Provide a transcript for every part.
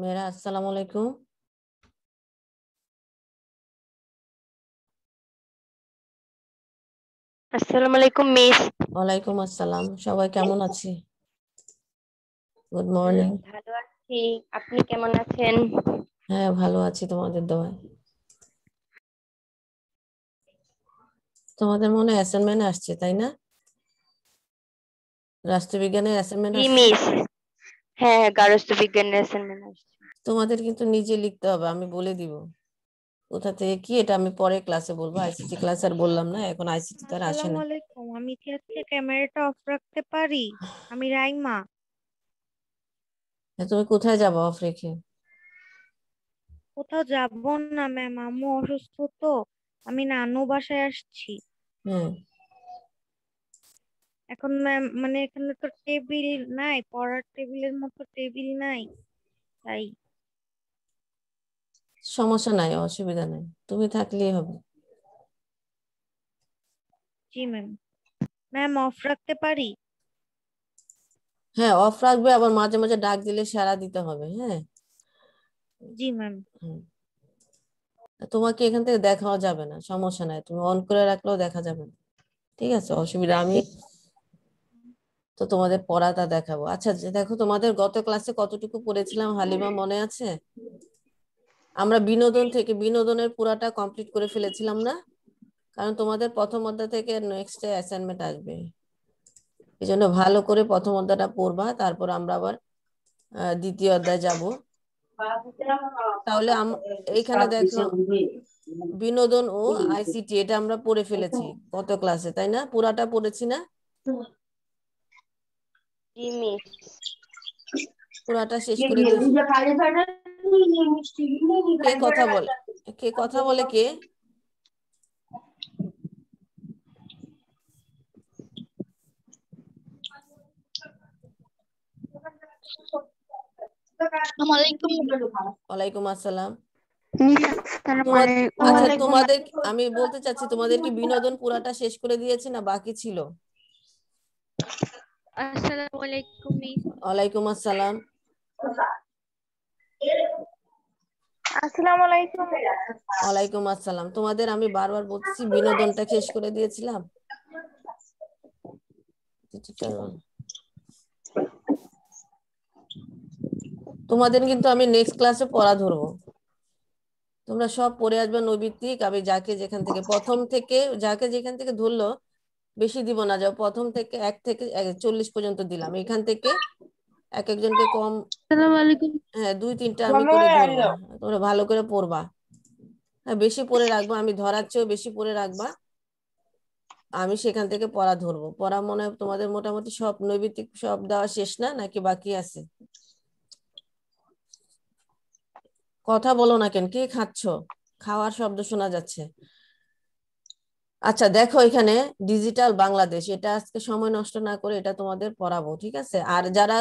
মেরা আসসালামু আলাইকুম আসসালামু আলাইকুম মিস ওয়ালাইকুম আসসালাম সবাই কেমন আছে গুড মর্নিং ভালো আছি আপনি কেমন আছেন হ্যাঁ ভালো আছি তোমাদের দোয়ায় তোমাদের মনে অ্যাসাইনমেন্ট আসছে তাই না রাষ্ট্রবিজ্ঞানের অ্যাসাইনমেন্ট মিস হ্যাঁ, হ্যাঁ গার্হস্থ্য বিজ্ঞানের অ্যাসাইনমেন্ট আসছে তোমাদের কিন্তু নিজে লিখতে হবে আমি বলে দিব কোথা থেকে কি এটা আমি পরে ক্লাসে বলবো আইসিটি ক্লাস আর বললাম না এখন আইসিটি তো আর আসে না আমি কি আজকে ক্যামেরাটা অফ রাখতে পারি আমি রাইমা হ্যাঁ, তুমি কোথায় যাবো অফ রেখে কোথাও যাবো না ম্যাম আম্মু অসুস্থ তো আমি নানু বাসায় আসছি হুম হ্যাঁ। এখন ম্যাম মানে এখানে তো টেবিল নাই পড়ার টেবিলের মতো টেবিল নাই তাই সমস্যা নাই অসুবিধা নাই তুমি থাকলেই হবে জি ম্যাম ম্যাম অফ রাখতে পারি হ্যাঁ অফ রাখবে আবার মাঝে মাঝে ডাক দিলে সারা দিতে হবে হ্যাঁ জি ম্যাম তোমাকে এখান থেকে দেখাও যাবে না সমস্যা নাই তুমি অন করে রাখলেও দেখা যাবে না ঠিক আছে অসুবিধা আমি তো তোমাদের পড়াটা দেখাবো আচ্ছা দেখো তোমাদের গত ক্লাসে কতটুকু পড়েছিলাম হালিমা মনে আছে আমরা বিনোদন থেকে বিনোদনের পুরাটা কমপ্লিট করে ফেলেছিলাম না কারণ তোমাদের প্রথম অধ্যায় থেকে নেক্সট অ্যাসাইনমেন্ট আসবে এই জন্য ভালো করে প্রথম অধ্যায়টা পড়বা তারপর আমরা আবার দ্বিতীয় অধ্যায় যাব তাহলে এইখানে দেখো বিনোদন ও আইসিটি এটা আমরা পড়ে ফেলেছি গত ক্লাসে তাই না পুরাটা পড়েছি না পুরাটা শেষ করে কে কথা বলে কে কথা বলে কে আসসালাম আচ্ছা তোমাদের আমি বলতে চাচ্ছি তোমাদের কি বিনোদন পুরাটা শেষ করে দিয়েছে না বাকি ছিল তোমাদের আমি বারবার বলছি বিনোদনটা শেষ করে দিয়েছিলাম তোমাদের কিন্তু আমি নেক্সট ক্লাসে পড়া ধরবো তোমরা সব পড়ে আসবে নৈবিত্তিক আমি যাকে যেখান থেকে প্রথম থেকে যাকে যেখান থেকে ধরলো বেশি দিব না যাও প্রথম থেকে এক থেকে চল্লিশ পর্যন্ত দিলাম এখান থেকে এক একজনকে কম হ্যাঁ দুই তিনটা আমি করে তোমরা ভালো করে পড়বা হ্যাঁ বেশি পরে রাখবো আমি ধরার চেয়েও বেশি পরে রাখবা আমি সেখান থেকে পড়া ধরবো পড়া মনে হয় তোমাদের মোটামুটি সব নৈবিত্তিক সব দেওয়া শেষ না নাকি বাকি আছে কথা বলো না কেন কে খাচ্ছ খাওয়ার শব্দ শোনা যাচ্ছে আচ্ছা দেখো এখানে ডিজিটাল বাংলাদেশ এটা আজকে সময় নষ্ট না করে এটা তোমাদের পড়াবো ঠিক আছে আর যারা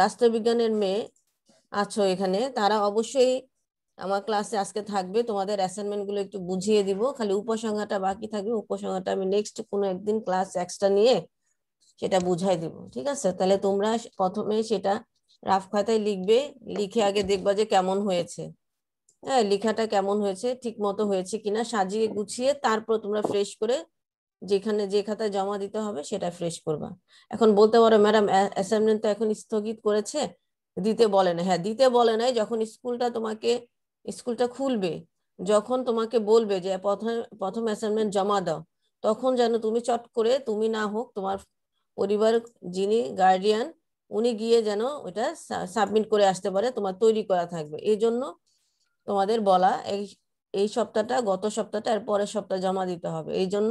রাষ্ট্রবিজ্ঞানের মেয়ে আছো এখানে তারা অবশ্যই আমার ক্লাসে আজকে থাকবে তোমাদের অ্যাসাইনমেন্ট গুলো একটু বুঝিয়ে দিব খালি উপসংহারটা বাকি থাকবে উপসংহারটা আমি নেক্সট কোনো একদিন ক্লাস এক্সট্রা নিয়ে সেটা বুঝাই দিব ঠিক আছে তাহলে তোমরা প্রথমে সেটা রাফ খাতায় লিখবে লিখে আগে দেখবা যে কেমন হয়েছে হ্যাঁ লেখাটা কেমন হয়েছে ঠিক মতো হয়েছে কিনা সাজিয়ে গুছিয়ে তারপর তোমরা ফ্রেশ করে যেখানে যে খাতায় জমা দিতে হবে সেটা ফ্রেশ করবা এখন বলতে পারো ম্যাডাম অ্যাসাইনমেন্ট তো এখন স্থগিত করেছে দিতে বলে না হ্যাঁ দিতে বলে নাই যখন স্কুলটা তোমাকে স্কুলটা খুলবে যখন তোমাকে বলবে যে প্রথম প্রথম অ্যাসাইনমেন্ট জমা দাও তখন যেন তুমি চট করে তুমি না হোক তোমার পরিবার যিনি গার্ডিয়ান উনি গিয়ে যেন ওটা সাবমিট করে আসতে পারে তোমার তৈরি করা থাকবে এই জন্য তোমাদের বলা এই এই সপ্তাহটা গত সপ্তাহটা আর পরের সপ্তাহ জমা দিতে হবে এই জন্য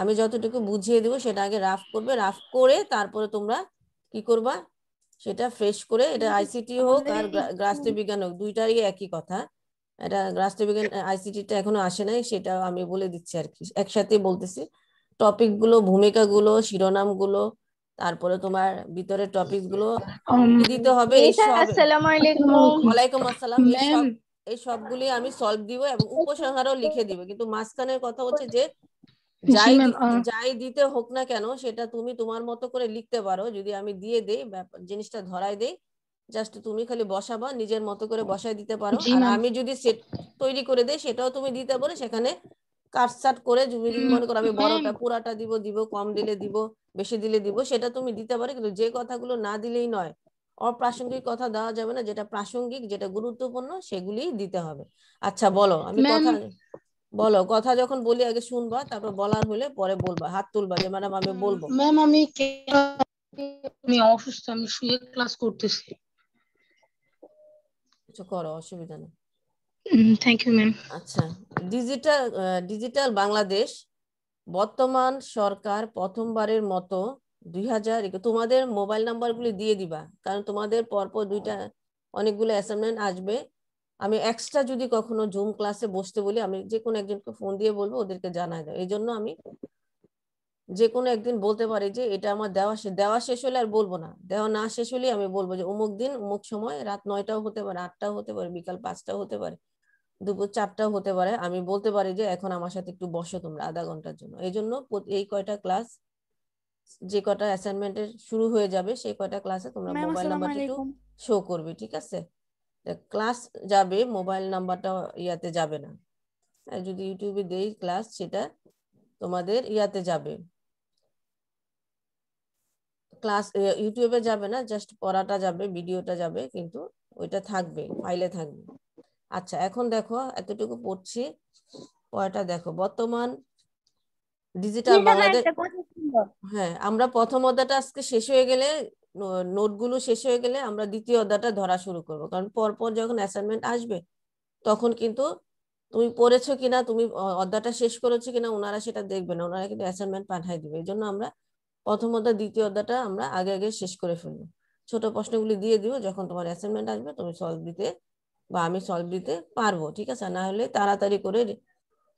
আমি যতটুকু বুঝিয়ে দেবো সেটা আগে রাফ করবে রাফ করে তারপরে তোমরা কি করবা সেটা ফ্রেশ করে এটা আইসিটি হোক আর রাষ্ট্রীয় বিজ্ঞান হোক দুইটারই একই কথা এটা রাষ্ট্রীয় বিজ্ঞান আইসিটিটা এখনো আসে নাই সেটা আমি বলে দিচ্ছি আর কি একসাথে বলতেছি টপিক গুলো ভূমিকাগুলো শিরোনামগুলো তারপরে তোমার ভিতরে গুলো um, দিতে হবে এই আসসালামু আলাইকুম ওয়ালাইকুম আসসালাম এই সবগুলি আমি সলভ দিব এবং উপসংহারও লিখে দিব কিন্তু মাঝখানের কথা হচ্ছে যে যাই যাই দিতে হোক না কেন সেটা তুমি তোমার মতো করে লিখতে পারো যদি আমি দিয়ে দেই জিনিসটা ধরাই দেই জাস্ট তুমি খালি বসাবা নিজের মতো করে বসায় দিতে পারো আর আমি যদি সেট তৈরি করে দেই সেটাও তুমি দিতে পারো সেখানে কাটসাট করে তুমি যদি মনে করো আমি বড়টা পুরাটা দিব দিব কম দিলে দিব বেশি দিলে দিব সেটা তুমি দিতে পারো কিন্তু যে কথাগুলো না দিলেই নয় অপ্রাসঙ্গিক কথা দেওয়া যাবে না যেটা প্রাসঙ্গিক যেটা গুরুত্বপূর্ণ সেগুলি দিতে হবে আচ্ছা বলো আমি কথা বলো কথা যখন বলি আগে শুনবা তারপর বলার হলে পরে বলবা হাত তুলবা যে ম্যাডাম আমি বলবো ম্যাম আমি আমি অসুস্থ আমি শুয়ে ক্লাস করতেছি কিছু আচ্ছা, করো অসুবিধা নেই থ্যাংক ইউ ম্যাম আচ্ছা ডিজিটাল ডিজিটাল বাংলাদেশ বর্তমান সরকার প্রথমবারের মতো দুই হাজার তোমাদের মোবাইল নাম্বারগুলি দিয়ে দিবা কারণ তোমাদের পরপর দুইটা অনেকগুলো অ্যাসাইনমেন্ট আসবে আমি এক্সট্রা যদি কখনো জুম ক্লাসে বসতে বলি আমি যে কোনো একজনকে ফোন দিয়ে বলবো ওদেরকে জানাই দাও এই জন্য আমি যে কোনো একদিন বলতে পারি যে এটা আমার দেওয়া শেষ দেওয়া শেষ হলে আর বলবো না দেওয়া না শেষ হলে আমি বলবো যে অমুক দিন অমুক সময় রাত নয়টাও হতে পারে আটটাও হতে পারে বিকাল পাঁচটাও হতে পারে দুপুর চারটাও হতে পারে আমি বলতে পারি যে এখন আমার সাথে একটু বসো তোমরা আধা ঘন্টার জন্য এই জন্য এই কয়টা ক্লাস যে কটা অ্যাসাইনমেন্টের শুরু হয়ে যাবে সেই কটা ক্লাসে তোমরা মোবাইল নাম্বারটা একটু শো করবে ঠিক আছে ক্লাস যাবে মোবাইল নাম্বারটা ইয়াতে যাবে না যদি ইউটিউবে দেই ক্লাস সেটা তোমাদের ইয়াতে যাবে ক্লাস ইউটিউবে যাবে না জাস্ট পড়াটা যাবে ভিডিওটা যাবে কিন্তু ওইটা থাকবে ফাইলে থাকবে আচ্ছা এখন দেখো এতটুকু পড়ছি পড়াটা দেখো বর্তমান ডিজিটাল বাংলাদেশ হ্যাঁ আমরা প্রথম অধ্যাটা আজকে শেষ হয়ে গেলে নোটগুলো শেষ হয়ে গেলে আমরা দ্বিতীয় অধ্যাটা ধরা শুরু করব কারণ পরপর যখন অ্যাসাইনমেন্ট আসবে তখন কিন্তু তুমি পড়েছো কিনা তুমি অধ্যাটা শেষ করেছো কিনা ওনারা সেটা দেখবে না ওনারা কিন্তু অ্যাসাইনমেন্ট পাঠাই দিবে এই জন্য আমরা প্রথম অধ্যায় দ্বিতীয় অধ্যাটা আমরা আগে আগে শেষ করে ফেলবো ছোট প্রশ্নগুলি দিয়ে দিব যখন তোমার অ্যাসাইনমেন্ট আসবে তুমি সলভ দিতে বা আমি সলভ দিতে পারবো ঠিক আছে না হলে তাড়াতাড়ি করে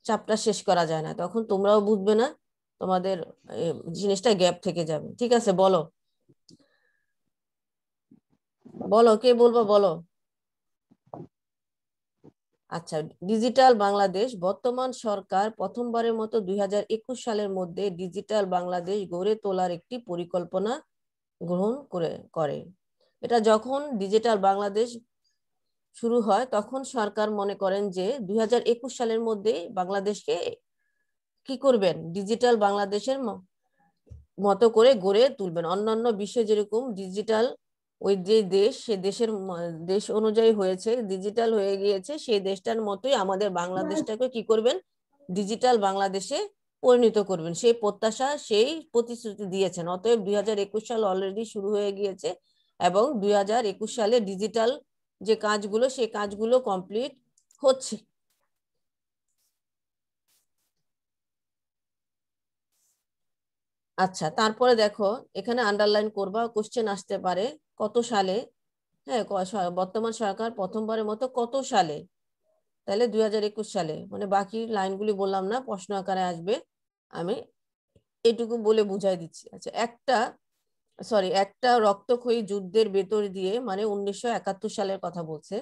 চাপটা শেষ করা যায় না তখন তোমরাও বুঝবে না তোমাদের জিনিসটা গ্যাপ থেকে যাবে ঠিক আছে বলো বলো কে বলবো বলো আচ্ছা ডিজিটাল বাংলাদেশ বর্তমান সরকার প্রথমবারের মতো দুই সালের মধ্যে ডিজিটাল বাংলাদেশ গড়ে তোলার একটি পরিকল্পনা গ্রহণ করে করে এটা যখন ডিজিটাল বাংলাদেশ শুরু হয় তখন সরকার মনে করেন যে দুই সালের মধ্যে বাংলাদেশকে কি করবেন ডিজিটাল বাংলাদেশের মতো করে গড়ে তুলবেন অন্যান্য বিশ্বে যেরকম ডিজিটাল ওই যে দেশ সে দেশের দেশ অনুযায়ী হয়েছে ডিজিটাল হয়ে গিয়েছে সেই দেশটার মতোই আমাদের বাংলাদেশটাকে কি করবেন ডিজিটাল বাংলাদেশে পরিণত করবেন সেই প্রত্যাশা সেই প্রতিশ্রুতি দিয়েছেন অতএব দুই সাল অলরেডি শুরু হয়ে গিয়েছে এবং দুই সালে ডিজিটাল যে কাজগুলো সেই কাজগুলো কমপ্লিট হচ্ছে আচ্ছা তারপরে দেখো এখানে আন্ডারলাইন করবা কোশ্চেন আসতে পারে কত সালে হ্যাঁ বর্তমান সরকার প্রথমবারের মতো কত সালে তাহলে দুই সালে মানে বাকি লাইনগুলি বললাম না প্রশ্ন আকারে আসবে আমি এটুকু বলে বুঝাই দিচ্ছি আচ্ছা একটা সরি একটা রক্তক্ষয়ী যুদ্ধের ভেতর দিয়ে মানে উনিশশো সালের কথা বলছে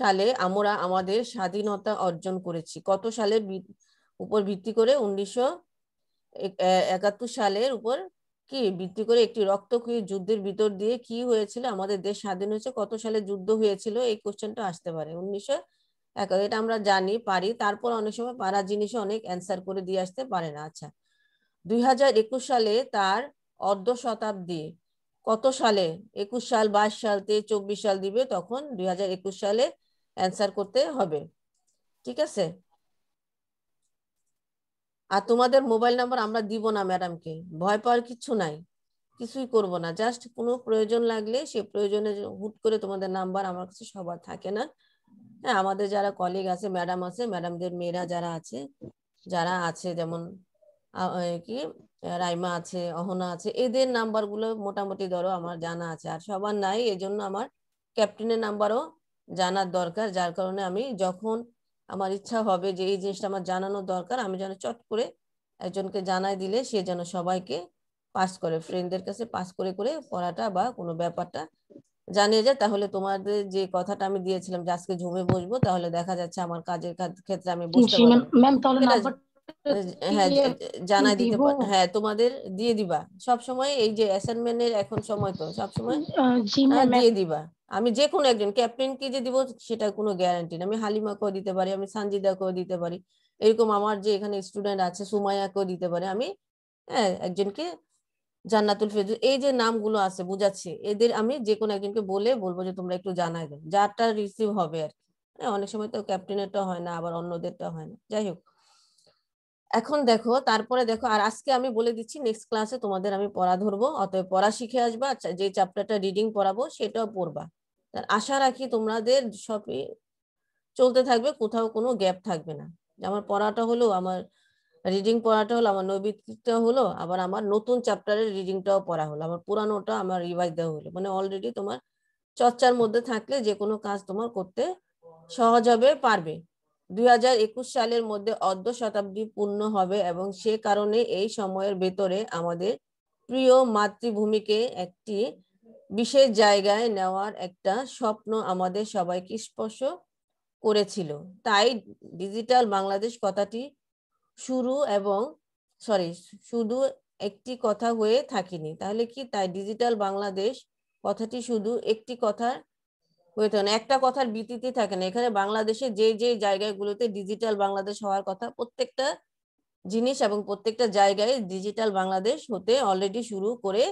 সালে আমরা আমাদের স্বাধীনতা অর্জন করেছি কত সালের উপর ভিত্তি করে উনিশশো একাত্তর সালের উপর কি ভিত্তি করে একটি রক্তক্ষয়ী যুদ্ধের ভিতর দিয়ে কি হয়েছিল আমাদের দেশ স্বাধীন হয়েছে কত সালে যুদ্ধ হয়েছিল এই কোশ্চেনটা আসতে পারে উনিশশো এটা আমরা জানি পারি তারপর অনেক সময় পারা জিনিসে অনেক অ্যান্সার করে দিয়ে আসতে পারে না আচ্ছা দুই সালে তার অর্ধ শতাব্দী কত সালে একুশ সাল বাইশ সাল তে চব্বিশ সাল দিবে তখন দুই সালে অ্যান্সার করতে হবে ঠিক আছে আর তোমাদের মোবাইল নাম্বার আমরা দিব না ম্যাডামকে ভয় পাওয়ার কিছু নাই কিছুই করব না জাস্ট কোনো প্রয়োজন লাগলে সে প্রয়োজনে হুট করে তোমাদের নাম্বার আমার কাছে সবার থাকে না হ্যাঁ আমাদের যারা কলিগ আছে ম্যাডাম আছে ম্যাডামদের মেয়েরা যারা আছে যারা আছে যেমন কি রাইমা আছে অহনা আছে এদের নাম্বারগুলো মোটামুটি ধরো আমার জানা আছে আর সবার নাই এজন্য আমার ক্যাপ্টেনের নাম্বারও জানার দরকার যার কারণে আমি যখন আমার ইচ্ছা হবে যে এই জিনিসটা আমার জানানো দরকার আমি যেন চট করে একজনকে জানাই দিলে সে যেন সবাইকে পাস করে ফ্রেন্ডদের কাছে পাস করে করে পড়াটা বা কোনো ব্যাপারটা জানিয়ে যায় তাহলে তোমাদের যে কথাটা আমি দিয়েছিলাম যে আজকে ঝুমে বসবো তাহলে দেখা যাচ্ছে আমার কাজের ক্ষেত্রে আমি বসতে পারবো হ্যাঁ, হ্যাঁ জানাই দিতে হ্যাঁ তোমাদের দিয়ে দিবা সব সময় এই যে অ্যাসাইনমেন্টের এখন সময় তো সব সময় হ্যাঁ, দিয়ে দিবা আমি যে কোনো একজন ক্যাপ্টেনকে যে দিব সেটা কোনো গ্যারান্টি না আমি হালিমাকেও দিতে পারি আমি সানজিদাকেও দিতে পারি এরকম আমার যে এখানে স্টুডেন্ট আছে সুমায়াকেও দিতে পারি আমি হ্যাঁ একজনকে জান্নাতুল ফেরদৌস এই যে নামগুলো আছে বুঝাচ্ছি এদের আমি যে কোনো একজনকে বলে বলবো যে তোমরা একটু জানাই দাও যারটা রিসিভ হবে আর কি হ্যাঁ, অনেক সময় তো ক্যাপ্টেনেরটা হয় না আবার অন্যদেরটা হয় না যাই হোক এখন দেখো তারপরে দেখো আর আজকে আমি বলে দিচ্ছি নেক্সট ক্লাসে তোমাদের আমি পড়া ধরবো অতএব পড়া শিখে আসবা যে চ্যাপ্টারটা রিডিং পড়াবো সেটাও পড়বা আশা রাখি তোমাদের সবই চলতে থাকবে কোথাও কোনো গ্যাপ থাকবে না আমার পড়াটা হলো আমার রিডিং পড়াটা হলো আমার নৈবিকটা হলো আবার আমার নতুন চ্যাপ্টারের রিডিংটাও পড়া হলো আমার পুরানোটা আমার রিভাইজ দেওয়া হলো মানে অলরেডি তোমার চর্চার মধ্যে থাকলে যে কোনো কাজ তোমার করতে সহজ হবে পারবে দুই সালের মধ্যে অর্ধ শতাব্দী পূর্ণ হবে এবং সে কারণে এই সময়ের ভেতরে আমাদের প্রিয় মাতৃভূমিকে একটি বিশেষ জায়গায় নেওয়ার একটা স্বপ্ন আমাদের সবাইকে স্পর্শ করেছিল তাই ডিজিটাল বাংলাদেশ কথাটি শুরু এবং সরি শুধু একটি কথা হয়ে থাকিনি তাহলে কি তাই ডিজিটাল বাংলাদেশ কথাটি শুধু একটি কথার হয়ে থাকে না একটা কথার ভিত্তিতে থাকে না এখানে বাংলাদেশে যে যে জায়গাগুলোতে ডিজিটাল বাংলাদেশ হওয়ার কথা প্রত্যেকটা জিনিস এবং প্রত্যেকটা জায়গায় ডিজিটাল বাংলাদেশ হতে অলরেডি শুরু করে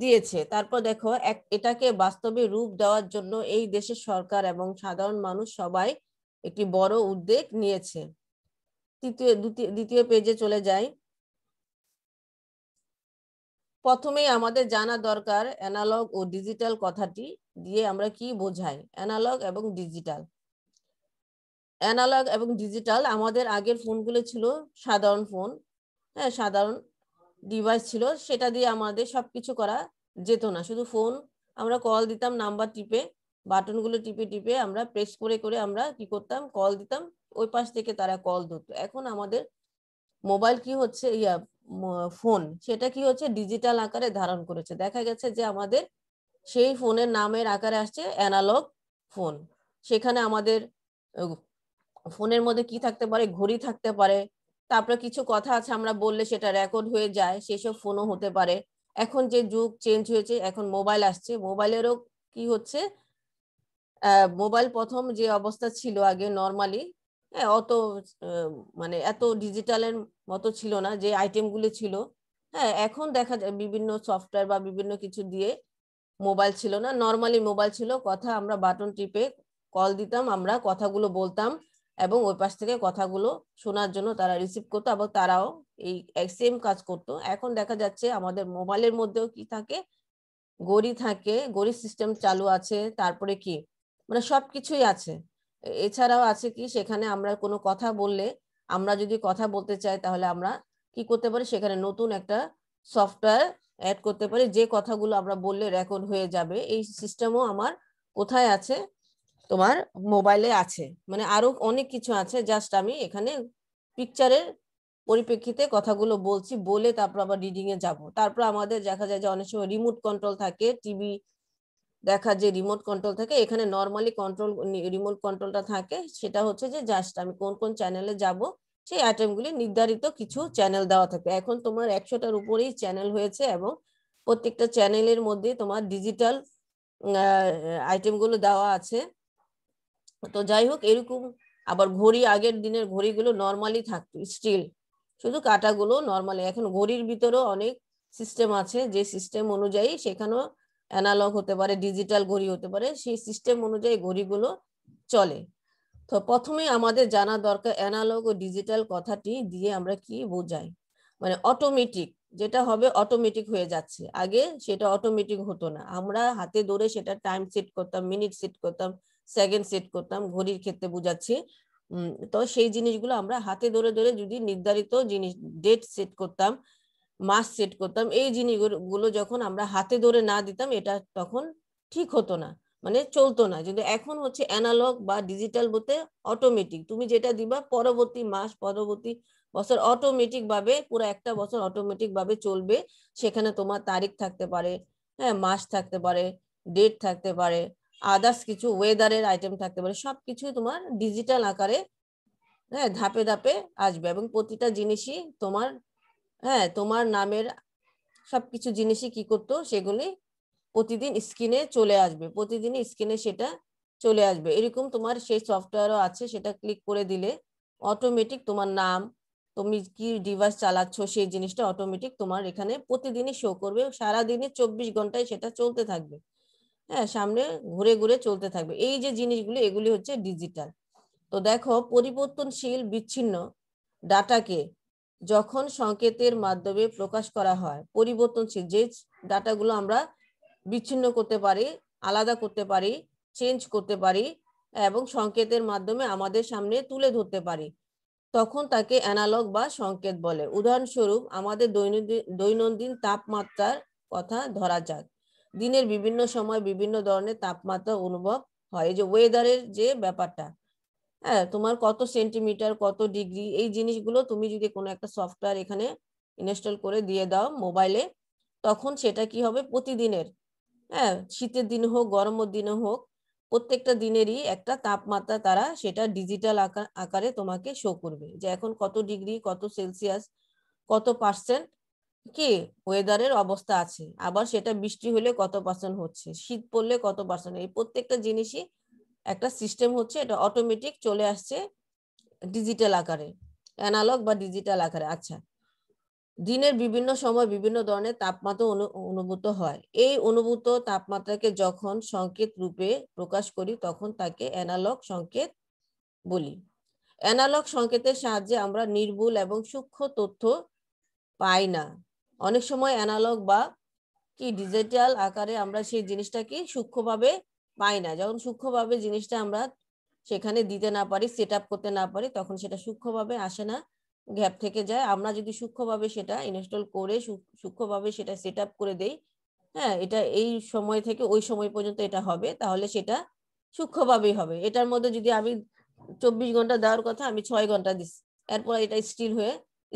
দিয়েছে তারপর দেখো এক এটাকে বাস্তবে রূপ দেওয়ার জন্য এই দেশের সরকার এবং সাধারণ মানুষ সবাই একটি বড় উদ্বেগ নিয়েছে তৃতীয় দ্বিতীয় পেজে চলে যাই প্রথমেই আমাদের জানা দরকার অ্যানালগ ও ডিজিটাল কথাটি দিয়ে আমরা কি বোঝাই অ্যানালগ এবং ডিজিটাল অ্যানালগ এবং ডিজিটাল আমাদের আগের ফোনগুলো ছিল সাধারণ ফোন হ্যাঁ সাধারণ ডিভাইস ছিল সেটা দিয়ে আমাদের সবকিছু করা যেত না শুধু ফোন আমরা কল দিতাম নাম্বার টিপে বাটনগুলো টিপে টিপে আমরা প্রেস করে করে আমরা কি করতাম কল দিতাম ওই পাশ থেকে তারা কল ধরতো এখন আমাদের মোবাইল কি হচ্ছে ইয়া ফোন সেটা কি হচ্ছে ডিজিটাল আকারে ধারণ করেছে দেখা গেছে যে আমাদের সেই ফোনের নামের আকারে আসছে অ্যানালগ ফোন সেখানে আমাদের ফোনের মধ্যে কি থাকতে পারে ঘড়ি থাকতে পারে তারপরে কিছু কথা আছে আমরা বললে সেটা রেকর্ড হয়ে যায় সেসব ফোনও হতে পারে এখন যে যুগ চেঞ্জ হয়েছে এখন মোবাইল আসছে মোবাইলেরও কি হচ্ছে মোবাইল প্রথম যে অবস্থা ছিল আগে নর্মালি হ্যাঁ অত মানে এত ডিজিটালের মতো ছিল না যে আইটেমগুলো ছিল হ্যাঁ এখন দেখা যায় বিভিন্ন সফটওয়্যার বা বিভিন্ন কিছু দিয়ে মোবাইল ছিল না নর্মালি মোবাইল ছিল কথা আমরা বাটন টিপে কল দিতাম আমরা কথাগুলো বলতাম এবং ওই পাশ থেকে কথাগুলো শোনার জন্য তারা রিসিভ করতো এবং তারাও এই সেম কাজ করতো এখন দেখা যাচ্ছে আমাদের মোবাইলের মধ্যেও কি থাকে গড়ি থাকে গড়ি সিস্টেম চালু আছে তারপরে কি মানে সব কিছুই আছে এছাড়াও আছে কি সেখানে আমরা কোনো কথা বললে আমরা যদি কথা বলতে চাই তাহলে আমরা কি করতে পারি সেখানে নতুন একটা সফটওয়্যার অ্যাড করতে পারি যে কথাগুলো আমরা বললে রেকর্ড হয়ে যাবে এই সিস্টেমও আমার কোথায় আছে তোমার মোবাইলে আছে মানে আরো অনেক কিছু আছে জাস্ট আমি এখানে পিকচারের পরিপ্রেক্ষিতে কথাগুলো বলছি বলে তারপর আবার রিডিং এ যাবো তারপর আমাদের দেখা যায় যে অনেক সময় রিমোট কন্ট্রোল থাকে টিভি দেখা যে রিমোট কন্ট্রোল থাকে এখানে নর্মালি কন্ট্রোল রিমোট কন্ট্রোলটা থাকে সেটা হচ্ছে যে জাস্ট আমি কোন কোন চ্যানেলে যাব সেই আইটেমগুলি নির্ধারিত কিছু চ্যানেল দেওয়া থাকে এখন তোমার একশোটার উপরেই চ্যানেল হয়েছে এবং প্রত্যেকটা চ্যানেলের মধ্যে তোমার ডিজিটাল আইটেমগুলো দেওয়া আছে তো যাই হোক এরকম আবার ঘড়ি আগের দিনের ঘড়িগুলো নর্মালি থাকতো স্টিল শুধু কাটাগুলো নর্মালি এখন ঘড়ির ভিতরেও অনেক সিস্টেম আছে যে সিস্টেম অনুযায়ী সেখানেও অ্যানালগ হতে পারে ডিজিটাল ঘড়ি হতে পারে সেই সিস্টেম অনুযায়ী ঘড়িগুলো চলে তো প্রথমে আমাদের জানা দরকার অ্যানালগ ও ডিজিটাল কথাটি দিয়ে আমরা কি বোঝাই মানে অটোমেটিক যেটা হবে অটোমেটিক হয়ে যাচ্ছে আগে সেটা অটোমেটিক হতো না আমরা হাতে ধরে সেটা টাইম সেট করতাম মিনিট সেট করতাম সেকেন্ড সেট করতাম ঘড়ির ক্ষেত্রে বুঝাচ্ছি তো সেই জিনিসগুলো আমরা হাতে ধরে ধরে যদি নির্ধারিত জিনিস ডেট সেট করতাম মাস সেট করতাম এই জিনিসগুলো যখন আমরা হাতে ধরে না দিতাম এটা তখন ঠিক হতো না মানে চলতো না যদি এখন হচ্ছে অ্যানালগ বা ডিজিটাল বলতে অটোমেটিক তুমি যেটা দিবা পরবর্তী মাস পরবর্তী বছর অটোমেটিক ভাবে পুরো একটা বছর অটোমেটিক ভাবে চলবে সেখানে তোমার তারিখ থাকতে পারে হ্যাঁ মাস থাকতে পারে ডেট থাকতে পারে আদার্স কিছু ওয়েদারের আইটেম থাকতে পারে সব কিছুই তোমার ডিজিটাল আকারে হ্যাঁ ধাপে ধাপে আসবে এবং প্রতিটা জিনিসই তোমার হ্যাঁ তোমার নামের সব কিছু জিনিসই কি করতো সেগুলি প্রতিদিন স্ক্রিনে চলে আসবে প্রতিদিন স্ক্রিনে সেটা চলে আসবে এরকম তোমার সেই সফটওয়্যারও আছে সেটা ক্লিক করে দিলে অটোমেটিক তোমার নাম তুমি কি ডিভাইস চালাচ্ছ সেই জিনিসটা অটোমেটিক তোমার এখানে প্রতিদিনই শো করবে সারাদিনে চব্বিশ ঘন্টায় সেটা চলতে থাকবে হ্যাঁ সামনে ঘুরে ঘুরে চলতে থাকবে এই যে জিনিসগুলি এগুলি হচ্ছে ডিজিটাল তো দেখো পরিবর্তনশীল বিচ্ছিন্ন ডাটাকে যখন সংকেতের মাধ্যমে প্রকাশ করা হয় পরিবর্তনশীল যে ডাটাগুলো আমরা বিচ্ছিন্ন করতে পারি আলাদা করতে পারি চেঞ্জ করতে পারি এবং সংকেতের মাধ্যমে আমাদের সামনে তুলে ধরতে পারি তখন তাকে অ্যানালগ বা সংকেত বলে উদাহরণস্বরূপ আমাদের দৈনন্দিন দৈনন্দিন তাপমাত্রার কথা ধরা যাক দিনের বিভিন্ন সময় বিভিন্ন ধরনের তাপমাত্রা অনুভব হয় এই যে ওয়েদারের যে ব্যাপারটা হ্যাঁ তোমার কত সেন্টিমিটার কত ডিগ্রি এই জিনিসগুলো তুমি যদি কোনো একটা সফটওয়্যার এখানে ইনস্টল করে দিয়ে দাও মোবাইলে তখন সেটা কি হবে প্রতিদিনের হ্যাঁ শীতের দিন হোক গরমের দিনে হোক প্রত্যেকটা দিনেরই একটা তাপমাত্রা তারা সেটা ডিজিটাল আকারে তোমাকে শো করবে যে এখন কত ডিগ্রি কত সেলসিয়াস কত পার্সেন্ট কি ওয়েদারের অবস্থা আছে আবার সেটা বৃষ্টি হলে কত পার্সেন্ট হচ্ছে শীত পড়লে কত পার্সেন্ট এই প্রত্যেকটা জিনিসই একটা সিস্টেম হচ্ছে এটা অটোমেটিক চলে আসছে ডিজিটাল আকারে অ্যানালগ বা ডিজিটাল আকারে আচ্ছা দিনের বিভিন্ন সময় বিভিন্ন ধরনের তাপমাত্রা অনুভূত হয় এই অনুভূত তাপমাত্রাকে যখন সংকেত রূপে প্রকাশ করি তখন তাকে অ্যানালগ সংকেত বলি অ্যানালগ সংকেতের সাহায্যে আমরা নির্ভুল এবং সূক্ষ্ম তথ্য পাই না অনেক সময় অ্যানালগ বা কি ডিজিটাল আকারে আমরা সেই জিনিসটাকে সূক্ষ্মভাবে পাই না যখন সূক্ষ্মভাবে জিনিসটা আমরা সেখানে দিতে না পারি সেট করতে না পারি তখন সেটা সূক্ষ্মভাবে আসে না গ্যাপ থেকে যায় আমরা যদি সূক্ষ্মভাবে সেটা ইনস্টল করে সূক্ষ্মভাবে সেটা সেট করে দেই হ্যাঁ এটা এই সময় থেকে ওই সময় পর্যন্ত এটা হবে তাহলে সেটা সূক্ষ্মভাবেই হবে এটার মধ্যে যদি আমি চব্বিশ ঘন্টা দেওয়ার কথা আমি ছয় ঘন্টা দিস এরপর এটা স্টিল হয়ে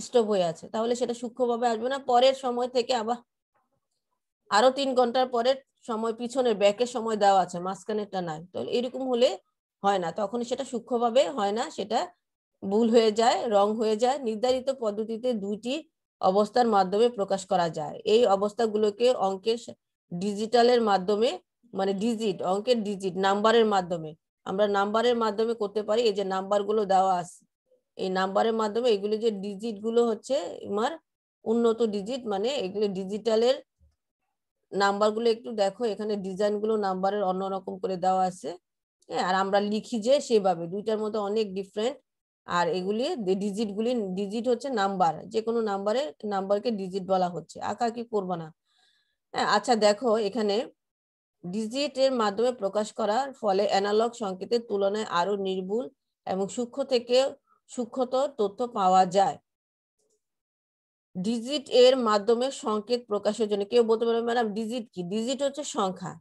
স্টপ হয়ে আছে তাহলে সেটা সূক্ষ্মভাবে আসবে না পরের সময় থেকে আবার আরো তিন ঘন্টার পরের সময় পিছনের ব্যাকের সময় দেওয়া আছে মাঝখানেরটা নাই তো এরকম হলে হয় না তখন সেটা সূক্ষ্মভাবে হয় না সেটা ভুল হয়ে যায় রং হয়ে যায় নির্ধারিত পদ্ধতিতে দুইটি অবস্থার মাধ্যমে প্রকাশ করা যায় এই অবস্থাগুলোকে অঙ্কের ডিজিটালের মাধ্যমে মানে ডিজিট অঙ্কের ডিজিট নাম্বারের মাধ্যমে আমরা নাম্বারের মাধ্যমে করতে পারি এই যে নাম্বারগুলো দেওয়া আছে এই নাম্বারের মাধ্যমে এগুলো যে ডিজিটগুলো হচ্ছে আমার উন্নত ডিজিট মানে এগুলো ডিজিটালের নাম্বারগুলো একটু দেখো এখানে ডিজাইনগুলো নাম্বারের অন্যরকম করে দেওয়া আছে হ্যাঁ আর আমরা লিখি যে সেভাবে দুইটার মধ্যে অনেক ডিফারেন্ট আর এগুলি ডিজিটগুলি ডিজিট হচ্ছে নাম্বার যে কোনো নাম্বারে নাম্বারকে ডিজিট বলা হচ্ছে আঁকা কি করবো না হ্যাঁ আচ্ছা দেখো এখানে ডিজিটের মাধ্যমে প্রকাশ করার ফলে অ্যানালগ সংকেতের তুলনায় আরও নির্ভুল এবং সূক্ষ্ম থেকে সূক্ষ্মত তথ্য পাওয়া যায় ডিজিট এর মাধ্যমে সংকেত প্রকাশের জন্য কেউ বলতে পারবে ম্যাডাম ডিজিট কি ডিজিট হচ্ছে সংখ্যা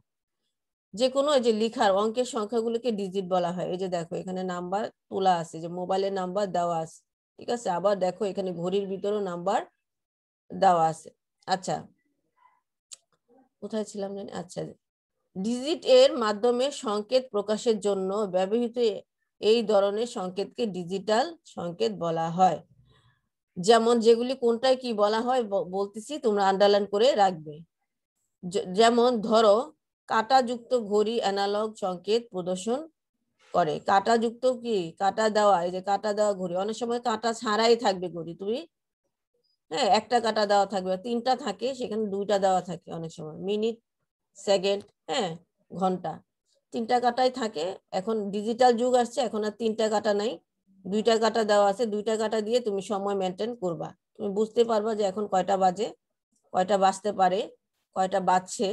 যে কোনো যে লিখার অঙ্কের সংখ্যাগুলোকে ডিজিট বলা হয় এই যে দেখো এখানে নাম্বার তোলা আছে যে মোবাইলের নাম্বার দেওয়া আছে ঠিক আছে আবার দেখো এখানে ঘড়ির ভিতরেও নাম্বার দেওয়া আছে আচ্ছা কোথায় ছিলাম জানি আচ্ছা ডিজিট এর মাধ্যমে সংকেত প্রকাশের জন্য ব্যবহৃত এই ধরনের সংকেতকে ডিজিটাল সংকেত বলা হয় যেমন যেগুলি কোনটায় কি বলা হয় বলতেছি তোমরা আন্ডারলাইন করে রাখবে যেমন ধরো কাটাযুক্ত ঘড়ি অ্যানালগ সংকেত প্রদর্শন করে কাটাযুক্ত কি কাটা দেওয়া এই যে কাটা দেওয়া ঘড়ি অনেক সময় কাটা ছাড়াই থাকবে ঘড়ি তুমি হ্যাঁ একটা কাটা দেওয়া থাকবে তিনটা থাকে সেখানে দুইটা দেওয়া থাকে অনেক সময় মিনিট সেকেন্ড হ্যাঁ ঘন্টা তিনটা কাটাই থাকে এখন ডিজিটাল যুগ আসছে এখন আর তিনটা কাটা নাই দুইটা কাটা দেওয়া আছে দুইটা কাটা দিয়ে তুমি সময় মেনটেন করবা তুমি বুঝতে পারবা যে এখন কয়টা বাজে কয়টা বাজতে পারে কয়টা বাজছে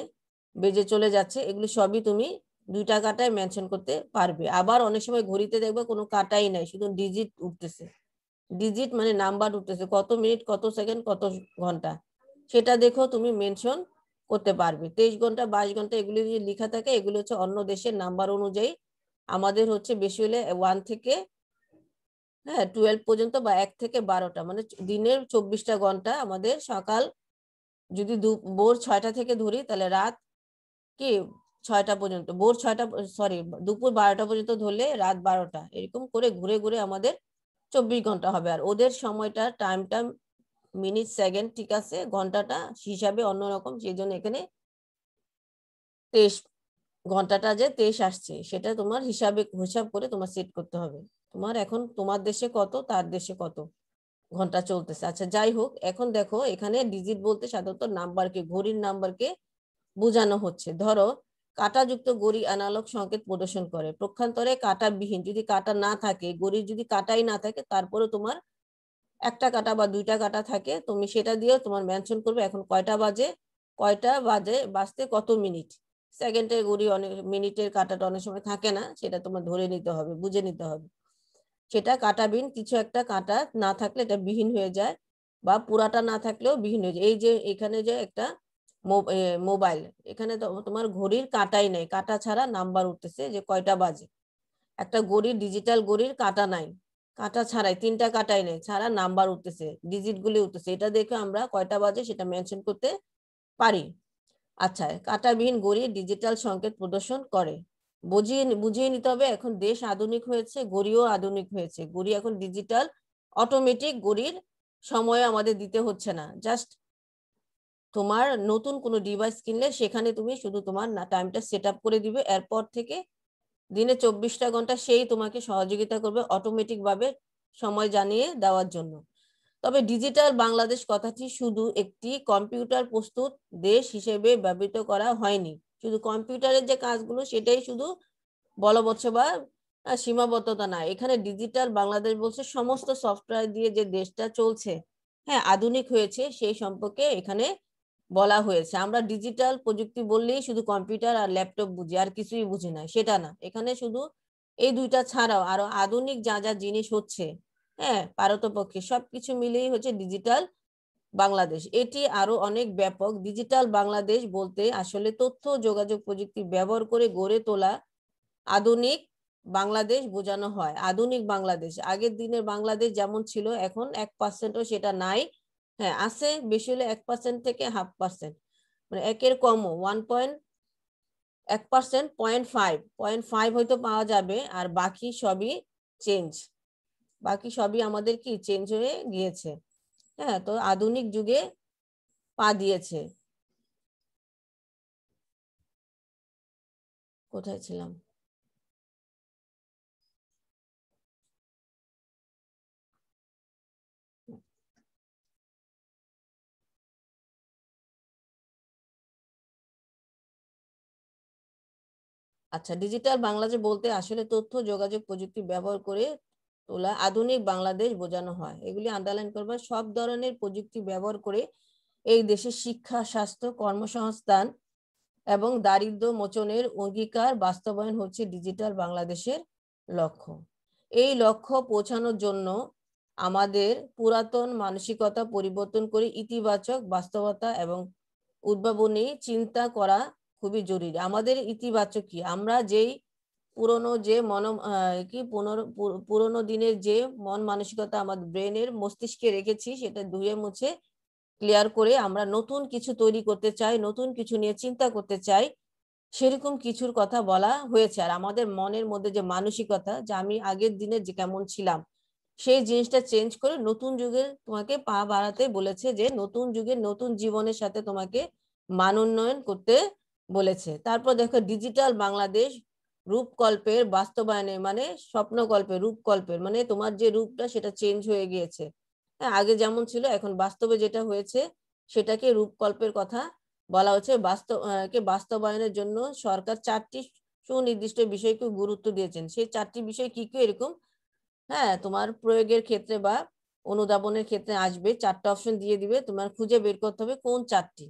বেজে চলে যাচ্ছে এগুলি সবই তুমি দুইটা কাটায় মেনশন করতে পারবে আবার অনেক সময় ঘড়িতে দেখবে কোনো কাটাই নাই শুধু ডিজিট উঠতেছে ডিজিট মানে নাম্বার উঠতেছে কত মিনিট কত সেকেন্ড কত ঘন্টা সেটা দেখো তুমি মেনশন করতে পারবে তেইশ ঘন্টা বাইশ ঘন্টা এগুলি যে লেখা থাকে এগুলো হচ্ছে অন্য দেশের নাম্বার অনুযায়ী আমাদের হচ্ছে বেশি হলে ওয়ান থেকে হ্যাঁ টুয়েলভ পর্যন্ত বা এক থেকে বারোটা মানে দিনের চব্বিশটা ঘন্টা আমাদের সকাল যদি ভোর ছয়টা থেকে ধরি তাহলে রাত কি ছয়টা পর্যন্ত ভোর ছয়টা সরি দুপুর বারোটা পর্যন্ত ধরলে রাত বারোটা এরকম করে ঘুরে ঘুরে আমাদের চব্বিশ ঘন্টা হবে আর ওদের সময়টা টাইম টাইম মিনিট সেকেন্ড ঠিক আছে ঘন্টাটা হিসাবে অন্যরকম সেই জন্য এখানে তেইশ ঘন্টাটা যে তেইশ আসছে সেটা তোমার হিসাবে হিসাব করে তোমার সেট করতে হবে তোমার এখন তোমার দেশে কত তার দেশে কত ঘন্টা চলতেছে আচ্ছা যাই হোক এখন দেখো এখানে ডিজিট বলতে সাধারণত নাম্বারকে ঘড়ির নাম্বারকে বোঝানো হচ্ছে ধরো কাটাযুক্ত গড়ি অ্যানালগ সংকেত প্রদর্শন করে প্রক্ষান্তরে কাটা বিহীন যদি কাটা না থাকে গড়ির যদি কাটাই না থাকে তারপরে তোমার একটা কাটা বা দুইটা কাটা থাকে তুমি সেটা দিয়েও তোমার মেনশন করবে এখন কয়টা বাজে কয়টা বাজে বাজতে কত মিনিট সেকেন্ডের ঘুরি অনেক মিনিটের কাটাটা অনেক সময় থাকে না সেটা তোমার ধরে নিতে হবে বুঝে নিতে হবে সেটা কাটাবিন কিছু একটা কাটা না থাকলে এটা বিহীন হয়ে যায় বা পুরাটা না থাকলেও বিহীন হয়ে যায় এই যে এখানে যে একটা মোবাইল এখানে তোমার ঘড়ির কাটাই নাই কাটা ছাড়া নাম্বার উঠতেছে যে কয়টা বাজে একটা গড়ির ডিজিটাল গড়ির কাটা নাই কাটা ছাড়াই তিনটা কাটাই নেই ছাড়া নাম্বার উঠতেছে ডিজিট গুলি উঠতেছে এটা দেখে আমরা কয়টা বাজে সেটা মেনশন করতে পারি আচ্ছা কাটাবিহীন গড়ি ডিজিটাল সংকেত প্রদর্শন করে বুঝিয়ে বুঝিয়ে নিতে হবে এখন দেশ আধুনিক হয়েছে গড়িও আধুনিক হয়েছে গড়ি এখন ডিজিটাল অটোমেটিক গড়ির সময় আমাদের দিতে হচ্ছে না জাস্ট তোমার নতুন কোনো ডিভাইস কিনলে সেখানে তুমি শুধু তোমার টাইমটা সেট করে দিবে এরপর থেকে দিনে চব্বিশটা ঘন্টা সেই তোমাকে সহযোগিতা করবে অটোমেটিকভাবে সময় জানিয়ে দেওয়ার জন্য তবে ডিজিটাল বাংলাদেশ কথাটি শুধু একটি কম্পিউটার প্রস্তুত দেশ হিসেবে ব্যবহৃত করা হয়নি শুধু কম্পিউটারের যে কাজগুলো সেটাই শুধু বলবৎস বা সীমাবদ্ধতা না এখানে ডিজিটাল বাংলাদেশ বলছে সমস্ত সফটওয়্যার দিয়ে যে দেশটা চলছে হ্যাঁ আধুনিক হয়েছে সেই সম্পর্কে এখানে বলা হয়েছে আমরা ডিজিটাল প্রযুক্তি বললেই শুধু কম্পিউটার আর ল্যাপটপ বুঝি আর কিছুই বুঝি না সেটা না এখানে শুধু এই দুইটা ছাড়াও আরো আধুনিক যা যা জিনিস হচ্ছে হ্যাঁ পারতপক্ষে সবকিছু মিলেই হচ্ছে ডিজিটাল বাংলাদেশ এটি আরো অনেক ব্যাপক ডিজিটাল বাংলাদেশ বলতে আসলে তথ্য যোগাযোগ প্রযুক্তি ব্যবহার করে গড়ে তোলা আধুনিক বাংলাদেশ বোঝানো হয় আধুনিক বাংলাদেশ আগের দিনের বাংলাদেশ যেমন ছিল এখন এক পার্সেন্টও সেটা নাই হ্যাঁ আছে বেশি হলে এক পার্সেন্ট থেকে হাফ পার্সেন্ট মানে একের কমও ওয়ান পয়েন্ট এক percent point five point five হয়তো পাওয়া যাবে আর বাকি সবই চেঞ্জ বাকি সবই আমাদের কি চেঞ্জ হয়ে গিয়েছে হ্যাঁ তো আধুনিক যুগে পা দিয়েছে কোথায় ছিলাম আচ্ছা ডিজিটাল বাংলাদেশ বলতে আসলে তথ্য যোগাযোগ প্রযুক্তি ব্যবহার করে তোলা আধুনিক বাংলাদেশ বোঝানো হয় এগুলি আন্ডারলাইন করবার সব ধরনের প্রযুক্তি ব্যবহার করে এই দেশের শিক্ষা স্বাস্থ্য কর্মসংস্থান এবং দারিদ্র মোচনের অঙ্গীকার বাস্তবায়ন হচ্ছে ডিজিটাল বাংলাদেশের লক্ষ্য এই লক্ষ্য পৌঁছানোর জন্য আমাদের পুরাতন মানসিকতা পরিবর্তন করে ইতিবাচক বাস্তবতা এবং উদ্ভাবনী চিন্তা করা খুবই জরুরি আমাদের ইতিবাচক কি আমরা যেই পুরনো যে মন কি পুনর পুরনো দিনের যে মন মানসিকতা আমাদের ব্রেনের মস্তিষ্কে রেখেছি সেটা ধুয়ে মুছে ক্লিয়ার করে আমরা নতুন কিছু তৈরি করতে চাই নতুন কিছু নিয়ে চিন্তা করতে চাই সেরকম কিছুর কথা বলা হয়েছে আর আমাদের মনের মধ্যে যে মানসিকতা যে আমি আগের দিনে যে কেমন ছিলাম সেই জিনিসটা চেঞ্জ করে নতুন যুগের তোমাকে পা বাড়াতে বলেছে যে নতুন যুগের নতুন জীবনের সাথে তোমাকে মানোন্নয়ন করতে বলেছে তারপর দেখো ডিজিটাল বাংলাদেশ রূপকল্পের বাস্তবায়নে মানে স্বপ্নকল্পে রূপকল্পের মানে তোমার যে রূপটা সেটা চেঞ্জ হয়ে গিয়েছে হ্যাঁ আগে যেমন ছিল এখন বাস্তবে যেটা হয়েছে সেটাকে রূপকল্পের কথা বলা হচ্ছে বাস্তবকে বাস্তবায়নের জন্য সরকার চারটি সুনির্দিষ্ট বিষয়কে গুরুত্ব দিয়েছেন সেই চারটি বিষয় কি কি এরকম হ্যাঁ তোমার প্রয়োগের ক্ষেত্রে বা অনুদাবনের ক্ষেত্রে আসবে চারটা অপশন দিয়ে দিবে তোমার খুঁজে বের করতে হবে কোন চারটি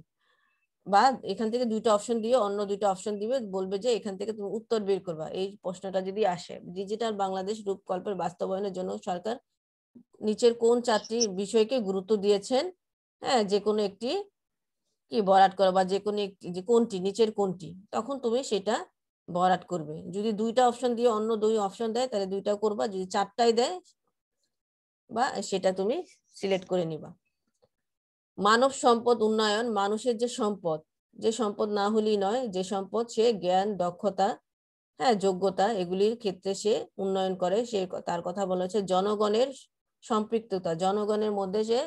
বা এখান থেকে দুইটা অপশন দিয়ে অন্য দুইটা অপশন দিবে বলবে যে এখান থেকে তুমি উত্তর বের করবা এই প্রশ্নটা যদি আসে ডিজিটাল বাংলাদেশ রূপকল্পের বাস্তবায়নের জন্য সরকার নিচের কোন চারটি বিষয়কে গুরুত্ব দিয়েছেন হ্যাঁ যে কোনো একটি কি বরাট করা বা যে কোনো একটি যে কোনটি নিচের কোনটি তখন তুমি সেটা বরাট করবে যদি দুইটা অপশন দিয়ে অন্য দুই অপশন দেয় তাহলে দুইটা করবা যদি চারটাই দেয় বা সেটা তুমি সিলেক্ট করে নিবা মানব সম্পদ উন্নয়ন মানুষের যে সম্পদ যে সম্পদ না হলেই নয় যে সম্পদ সে জ্ঞান দক্ষতা হ্যাঁ যোগ্যতা এগুলির ক্ষেত্রে সে উন্নয়ন করে সে তার কথা বলা হচ্ছে জনগণের সম্পৃক্ততা জনগণের মধ্যে সে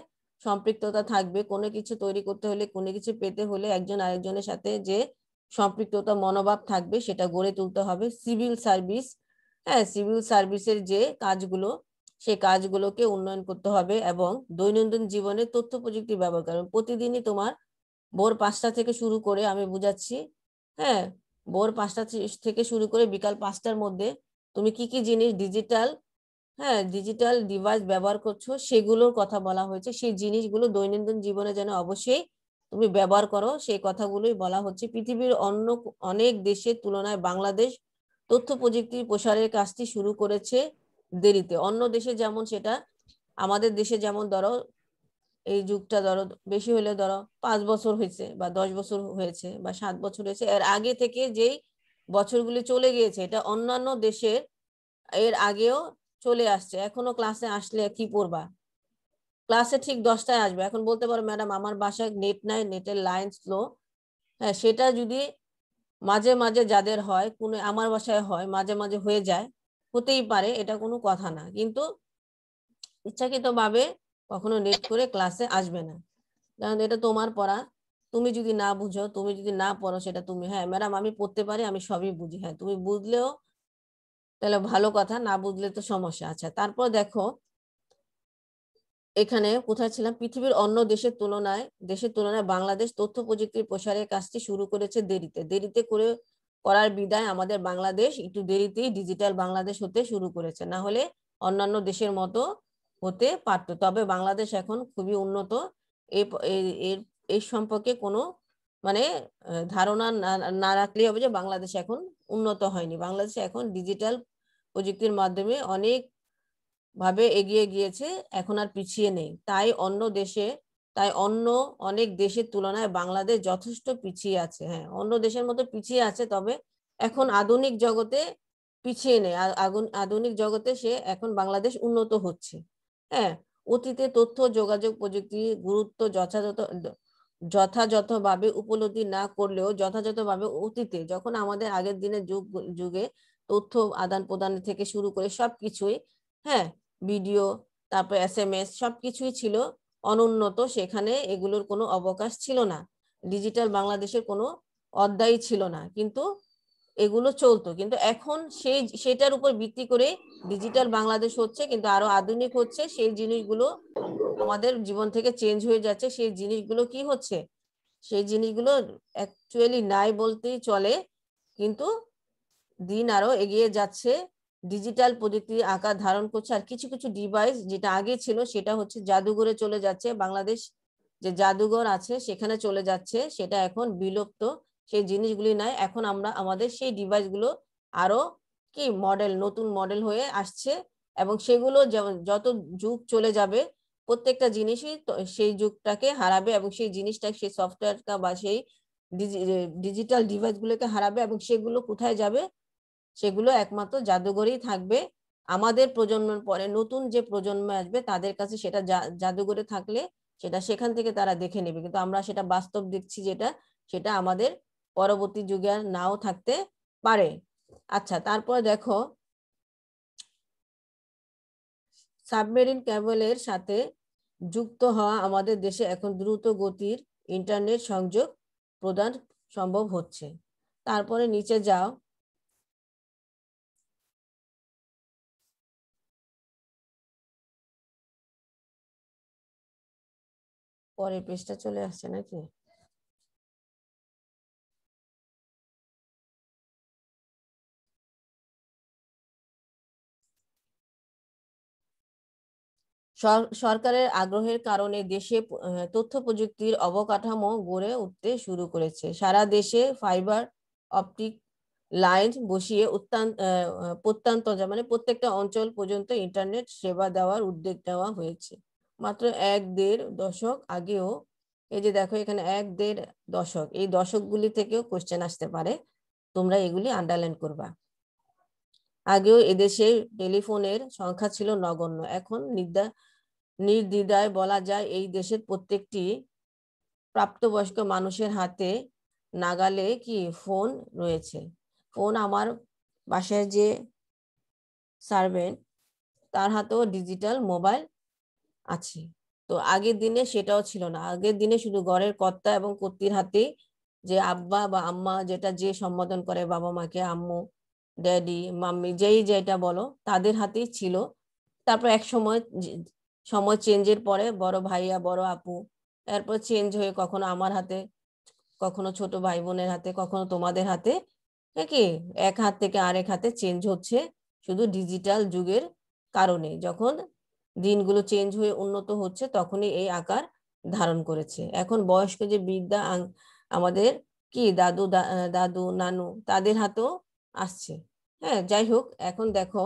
সম্পৃক্ততা থাকবে কোনো কিছু তৈরি করতে হলে কোনো কিছু পেতে হলে একজন আরেকজনের সাথে যে সম্পৃক্ততা মনোভাব থাকবে সেটা গড়ে তুলতে হবে সিভিল সার্ভিস হ্যাঁ সিভিল সার্ভিসের যে কাজগুলো সেই কাজগুলোকে উন্নয়ন করতে হবে এবং দৈনন্দিন জীবনে তথ্য প্রযুক্তি ব্যবহার করবেন প্রতিদিনই তোমার ভোর পাঁচটা থেকে শুরু করে আমি বুঝাচ্ছি হ্যাঁ ভোর পাঁচটা থেকে শুরু করে বিকাল পাঁচটার মধ্যে তুমি কি কি জিনিস ডিজিটাল হ্যাঁ ডিজিটাল ডিভাইস ব্যবহার করছো সেগুলোর কথা বলা হয়েছে সেই জিনিসগুলো দৈনন্দিন জীবনে যেন অবশ্যই তুমি ব্যবহার করো সেই কথাগুলোই বলা হচ্ছে পৃথিবীর অন্য অনেক দেশের তুলনায় বাংলাদেশ তথ্য প্রযুক্তির প্রসারের কাজটি শুরু করেছে দেরিতে অন্য দেশে যেমন সেটা আমাদের দেশে যেমন ধরো এই যুগটা ধরো বেশি হলে ধরো পাঁচ বছর হয়েছে বা দশ বছর হয়েছে বা সাত বছর হয়েছে এর আগে থেকে যেই বছরগুলি চলে গিয়েছে এটা অন্যান্য দেশের এর আগেও চলে আসছে এখনো ক্লাসে আসলে কি পড়বা ক্লাসে ঠিক দশটায় আসবে এখন বলতে পারো ম্যাডাম আমার বাসায় নেট নাই নেটের লাইন স্লো হ্যাঁ সেটা যদি মাঝে মাঝে যাদের হয় কোনো আমার বাসায় হয় মাঝে মাঝে হয়ে যায় হতেই পারে এটা কোনো কথা না কিন্তু ইচ্ছাকৃতভাবে কখনো নেট করে ক্লাসে আসবে না কারণ এটা তোমার পড়া তুমি যদি না বুঝো তুমি যদি না পড়ো সেটা তুমি হ্যাঁ ম্যাডাম আমি পড়তে পারি আমি সবই বুঝি হ্যাঁ তুমি বুঝলেও তাহলে ভালো কথা না বুঝলে তো সমস্যা আছে আচ্ছা, তারপর দেখো এখানে কোথায় ছিলাম পৃথিবীর অন্য দেশের তুলনায় দেশের তুলনায় বাংলাদেশ তথ্য প্রযুক্তির প্রসারের কাজটি শুরু করেছে দেরিতে দেরিতে করে করার বিদায় আমাদের বাংলাদেশ একটু দেরিতেই ডিজিটাল বাংলাদেশ হতে শুরু করেছে না হলে অন্যান্য দেশের মতো হতে পারত তবে বাংলাদেশ এখন খুবই উন্নত এর এই সম্পর্কে কোনো মানে ধারণা না রাখলেই হবে যে বাংলাদেশ এখন উন্নত হয়নি বাংলাদেশ এখন ডিজিটাল প্রযুক্তির মাধ্যমে অনেক ভাবে এগিয়ে গিয়েছে এখন আর পিছিয়ে নেই তাই অন্য দেশে তাই অন্য অনেক দেশের তুলনায় বাংলাদেশ যথেষ্ট পিছিয়ে আছে হ্যাঁ অন্য দেশের মতো পিছিয়ে আছে তবে এখন আধুনিক জগতে পিছিয়ে নেই আধুনিক জগতে সে এখন বাংলাদেশ উন্নত হচ্ছে হ্যাঁ অতীতে তথ্য যোগাযোগ প্রযুক্তির গুরুত্ব যথাযথ যথাযথভাবে উপলব্ধি না করলেও যথাযথভাবে অতীতে যখন আমাদের আগের দিনের যুগ যুগে তথ্য আদান প্রদান থেকে শুরু করে সব কিছুই হ্যাঁ ভিডিও তারপর এস এম এস সব কিছুই ছিল অনুন্নত সেখানে এগুলোর কোনো অবকাশ ছিল না ডিজিটাল বাংলাদেশের কোনো অধ্যায় ছিল না কিন্তু এগুলো চলতো কিন্তু এখন সেই সেটার উপর ভিত্তি করে ডিজিটাল বাংলাদেশ হচ্ছে কিন্তু আরো আধুনিক হচ্ছে সেই জিনিসগুলো আমাদের জীবন থেকে চেঞ্জ হয়ে যাচ্ছে সেই জিনিসগুলো কি হচ্ছে সেই জিনিসগুলো অ্যাকচুয়ালি নাই বলতেই চলে কিন্তু দিন আরো এগিয়ে যাচ্ছে ডিজিটাল প্রযুক্তির আকার ধারণ করছে আর কিছু কিছু ডিভাইস যেটা আগে ছিল সেটা হচ্ছে জাদুঘরে চলে যাচ্ছে বাংলাদেশ যে জাদুঘর আছে সেখানে চলে যাচ্ছে সেটা এখন বিলুপ্ত সেই জিনিসগুলি নাই এখন আমরা আমাদের সেই ডিভাইসগুলো আরো কি মডেল নতুন মডেল হয়ে আসছে এবং সেগুলো যত যুগ চলে যাবে প্রত্যেকটা জিনিসই সেই যুগটাকে হারাবে এবং সেই জিনিসটা সেই সফটওয়্যারটা বা সেই ডিজিটাল ডিভাইসগুলোকে হারাবে এবং সেগুলো কোথায় যাবে সেগুলো একমাত্র জাদুঘরেই থাকবে আমাদের প্রজন্মের পরে নতুন যে প্রজন্ম আসবে তাদের কাছে সেটা জাদুঘরে থাকলে সেটা সেখান থেকে তারা দেখে নেবে কিন্তু আমরা সেটা বাস্তব দেখছি যেটা সেটা আমাদের পরবর্তী যুগে আর নাও থাকতে পারে আচ্ছা তারপর দেখো সাবমেরিন ক্যাবলের সাথে যুক্ত হওয়া আমাদের দেশে এখন দ্রুত গতির ইন্টারনেট সংযোগ প্রদান সম্ভব হচ্ছে তারপরে নিচে যাও পরের পেজটা চলে আসছে নাকি সরকারের আগ্রহের কারণে দেশে তথ্য প্রযুক্তির অবকাঠামো গড়ে উঠতে শুরু করেছে সারা দেশে ফাইবার অপটিক লাইন বসিয়ে প্রত্যন্ত মানে প্রত্যেকটা অঞ্চল পর্যন্ত ইন্টারনেট সেবা দেওয়ার উদ্যোগ নেওয়া হয়েছে মাত্র এক দেড় দশক আগেও এই যে দেখো এখানে এক দেড় দশক এই দশকগুলি থেকেও কোশ্চেন আসতে পারে তোমরা এগুলি আন্ডারলাইন করবা আগেও এদেশে টেলিফোনের সংখ্যা ছিল নগণ্য এখন নির্দা নির্দ্বিধায় বলা যায় এই দেশের প্রত্যেকটি প্রাপ্তবয়স্ক মানুষের হাতে নাগালে কি ফোন রয়েছে ফোন আমার বাসায় যে সার্ভেন্ট তার হাতেও ডিজিটাল মোবাইল আছে তো আগের দিনে সেটাও ছিল না আগের দিনে শুধু ঘরের কর্তা এবং কর্তির হাতে যে আব্বা বা আম্মা যেটা যে সম্বোধন করে বাবা মাকে আম্মু ড্যাডি মাম্মি যেই যেটা বলো তাদের হাতেই ছিল তারপর এক সময় সময় চেঞ্জের পরে বড় ভাইয়া বড় আপু এরপর চেঞ্জ হয়ে কখনো আমার হাতে কখনো ছোট ভাই বোনের হাতে কখনো তোমাদের হাতে নাকি হ্যাঁ এক হাত থেকে আরেক হাতে চেঞ্জ হচ্ছে শুধু ডিজিটাল যুগের কারণে যখন দিনগুলো চেঞ্জ হয়ে উন্নত হচ্ছে তখনই এই আকার ধারণ করেছে এখন বয়স্ক যে বিদ্যা আমাদের কি দাদু দাদু নানু তাদের হাতেও আসছে হ্যাঁ যাই হোক এখন দেখো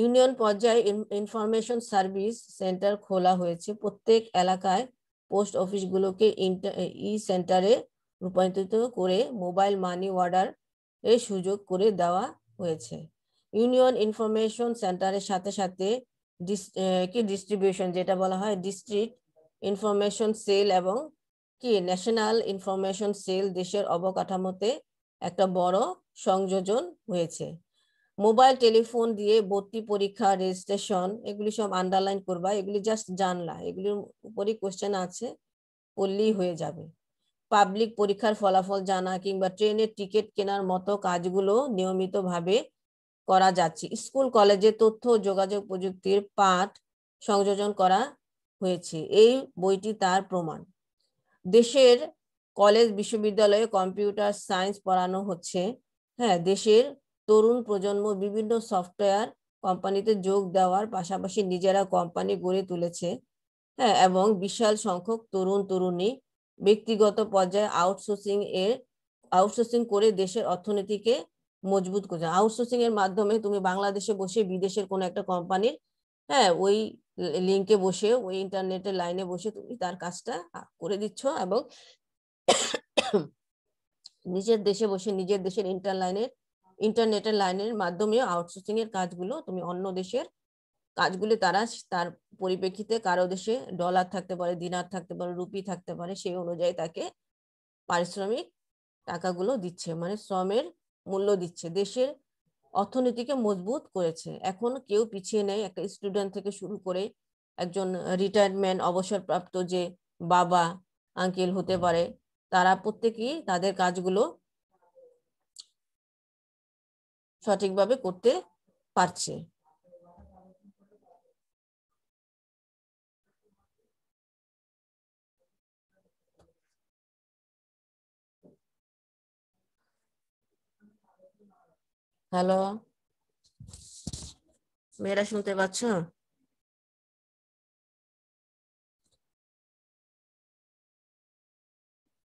ইউনিয়ন পর্যায়ে ইনফরমেশন সার্ভিস সেন্টার খোলা হয়েছে প্রত্যেক এলাকায় পোস্ট অফিসগুলোকে ই সেন্টারে রূপান্তরিত করে মোবাইল মানি অর্ডার এর সুযোগ করে দেওয়া হয়েছে ইউনিয়ন ইনফরমেশন সেন্টারের সাথে সাথে কি ডিস্ট্রিবিউশন যেটা বলা হয় ডিস্ট্রিক্ট ইনফরমেশন সেল এবং কি ন্যাশনাল ইনফরমেশন সেল দেশের অবকাঠামোতে একটা বড় সংযোজন হয়েছে মোবাইল টেলিফোন দিয়ে ভর্তি পরীক্ষা রেজিস্ট্রেশন এগুলি সব আন্ডারলাইন করবা এগুলি জাস্ট জানলা এগুলির উপরই কোশ্চেন আছে পড়লেই হয়ে যাবে পাবলিক পরীক্ষার ফলাফল জানা কিংবা ট্রেনের টিকিট কেনার মতো কাজগুলো নিয়মিতভাবে করা যাচ্ছে স্কুল কলেজে তথ্য ও যোগাযোগ প্রযুক্তির পাঠ সংযোজন করা হয়েছে এই বইটি তার প্রমাণ দেশের কলেজ বিশ্ববিদ্যালয়ে কম্পিউটার সায়েন্স পড়ানো হচ্ছে হ্যাঁ দেশের তরুণ প্রজন্ম বিভিন্ন সফটওয়্যার কোম্পানিতে যোগ দেওয়ার পাশাপাশি নিজেরা কোম্পানি গড়ে তুলেছে হ্যাঁ এবং বিশাল সংখ্যক তরুণ তরুণী ব্যক্তিগত পর্যায়ে আউটসোর্সিং এর আউটসোর্সিং করে দেশের অর্থনীতিকে মজবুত করছে আউটসোর্সিং এর মাধ্যমে তুমি বাংলাদেশে বসে বিদেশের কোনো একটা কোম্পানির হ্যাঁ ওই লিঙ্কে বসে ওই ইন্টারনেটের লাইনে বসে তুমি তার কাজটা করে দিচ্ছ এবং নিজের দেশে বসে নিজের দেশের ইন্টারলাইনের ইন্টারনেটের লাইনের মাধ্যমে আউটসোর্সিং এর কাজগুলো তুমি অন্য দেশের কাজগুলো তারা তার পরিপ্রেক্ষিতে কারো দেশে ডলার থাকতে পারে দিনার থাকতে পারে রুপি থাকতে পারে সেই অনুযায়ী তাকে পারিশ্রমিক টাকাগুলো দিচ্ছে মানে শ্রমের মূল্য দিচ্ছে দেশের অর্থনীতিকে মজবুত করেছে এখন কেউ পিছিয়ে নেই একটা স্টুডেন্ট থেকে শুরু করে একজন রিটায়ারমেন্ট অবসরপ্রাপ্ত যে বাবা আঙ্কেল হতে পারে তারা প্রত্যেকেই তাদের কাজগুলো সঠিকভাবে করতে পারছে হ্যালো মেয়েরা শুনতে পাচ্ছ